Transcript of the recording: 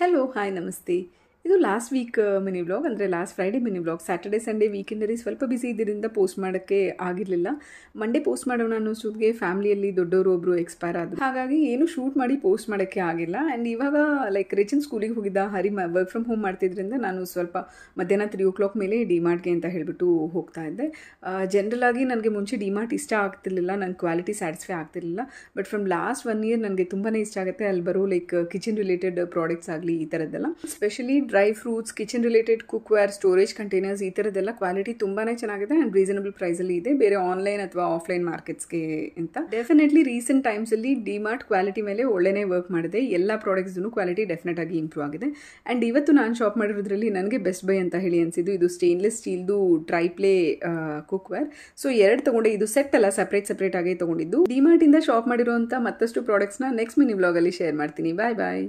hello hi नमस्ते ಇದು last week mini vlog ಅಂದರೆ last Friday mini vlog Saturday Sunday ವೀಕೆಂಡಲ್ಲಿ ಸ್ವಲ್ಪ ಬಿಸಿ ಇದ್ದರಿಂದ ಪೋಸ್ಟ್ ಮಾಡೋಕ್ಕೆ ಆಗಿರಲಿಲ್ಲ ಮಂಡೇ ಪೋಸ್ಟ್ ಮಾಡೋಣ ಅನ್ನೋಷ್ಟೊತ್ತಿಗೆ ಫ್ಯಾಮಿಲಿಯಲ್ಲಿ ದೊಡ್ಡವರು ಒಬ್ಬರು ಎಕ್ಸ್ಪೈರ್ ಆದರು ಹಾಗಾಗಿ ಏನು ಶೂಟ್ ಮಾಡಿ ಪೋಸ್ಟ್ ಮಾಡೋಕ್ಕೆ ಆಗಿಲ್ಲ ಆ್ಯಂಡ್ ಇವಾಗ ಲೈಕ್ ರಿಚನ್ ಸ್ಕೂಲಿಗೆ ಹೋಗಿದ್ದ ಹರಿ ವರ್ಕ್ ಫ್ರಮ್ ಹೋಮ್ ಮಾಡ್ತಿದ್ರಿಂದ ನಾನು ಸ್ವಲ್ಪ ಮಧ್ಯಾಹ್ನ ತ್ರೀ ಓ ಕ್ಲಾಕ್ ಮೇಲೆ ಡಿಮಾರ್ಟ್ಗೆ ಅಂತ ಹೇಳಿಬಿಟ್ಟು ಹೋಗ್ತಾ ಇದ್ದೆ ಜನರಲ್ uh, ಆಗಿ ನನಗೆ ಮುಂಚೆ ಡಿಮಾರ್ಟ್ ಇಷ್ಟ ಆಗ್ತಿರ್ಲಿಲ್ಲ ನನ್ನ ಕ್ವಾಲಿಟಿ ಸ್ಯಾಟಿಸ್ಫೈ ಆಗ್ತಿರ್ಲಿಲ್ಲ but from last one year ನನಗೆ ತುಂಬಾ ಇಷ್ಟ ಆಗುತ್ತೆ ಅಲ್ಲಿ ಬರೋ ಲೈಕ್ ಕಿಚನ್ ರಿಲೇಟೆಡ್ ಪ್ರಾಡಕ್ಟ್ಸ್ ಆಗಲಿ ಈ ಥರದ್ದೆಲ್ಲ specially dry fruits kitchen related ware storage containers ಈ ಥರದ್ದೆಲ್ಲ ಕ್ವಾಲಿಟಿ ತುಂಬಾ ಚೆನ್ನಾಗಿದೆ ಆ್ಯಂಡ್ ರೀಸನಬಲ್ ಪ್ರೈಸಲ್ಲಿ ಇದೆ ಬೇರೆ ಆನ್ಲೈನ್ ಅಥವಾ ಆಫ್ಲೈನ್ ಮಾರ್ಕೆಟ್ಸ್ಗೆ ಅಂತ ಡೆಫಿನೆಟ್ಲಿ ರೀಸೆಂಟ್ ಟೈಮ್ಸಲ್ಲಿ ಡಿಮಾರ್ಟ್ ಕ್ವಾಲಿಟಿ ಮೇಲೆ ಒಳ್ಳೆಯ ವರ್ಕ್ ಮಾಡಿದೆ ಎಲ್ಲ ಪ್ರಾಡಕ್ಟ್ಸ್ನು ಕ್ವಾಲಿಟಿ ಡೆಫಿನೆಟ್ ಆಗಿ ಇಂಪ್ರೂವ್ ಆಗಿದೆ ಆ್ಯಂಡ್ ಇವತ್ತು ನಾನು ಶಾಪ್ ಮಾಡಿರೋದ್ರಲ್ಲಿ ನನಗೆ ಬೆಸ್ಟ್ ಬೈ ಅಂತ ಹೇಳಿ ಅನಿಸಿದ್ದು ಇದು ಸ್ಟೇನ್ಲೆಸ್ ಸ್ಟೀಲ್ದು ಡ್ರೈ ಪ್ಲೇ ವೇರ್ ಸೊ ಎರಡು ತಗೊಂಡೆ ಇದು ಸೆಟ್ ಅಲ್ಲ ಸಪ್ರೇಟ್ ಸಪ್ರೇಟ್ ಆಗಿ ತೊಗೊಂಡಿದ್ದು ಡಿಮಾರ್ಟಿಂದ ಶಾಪ್ ಮಾಡಿರುವಂಥ ಮತ್ತಷ್ಟು ಪ್ರಾಡಕ್ಟ್ಸ್ನ ನೆಕ್ಸ್ಟ್ ಮಿನಿ ಬ್ಲಾಗಲ್ಲಿ ಶೇರ್ ಮಾಡ್ತೀನಿ ಬಾಯ್ ಬಾಯ್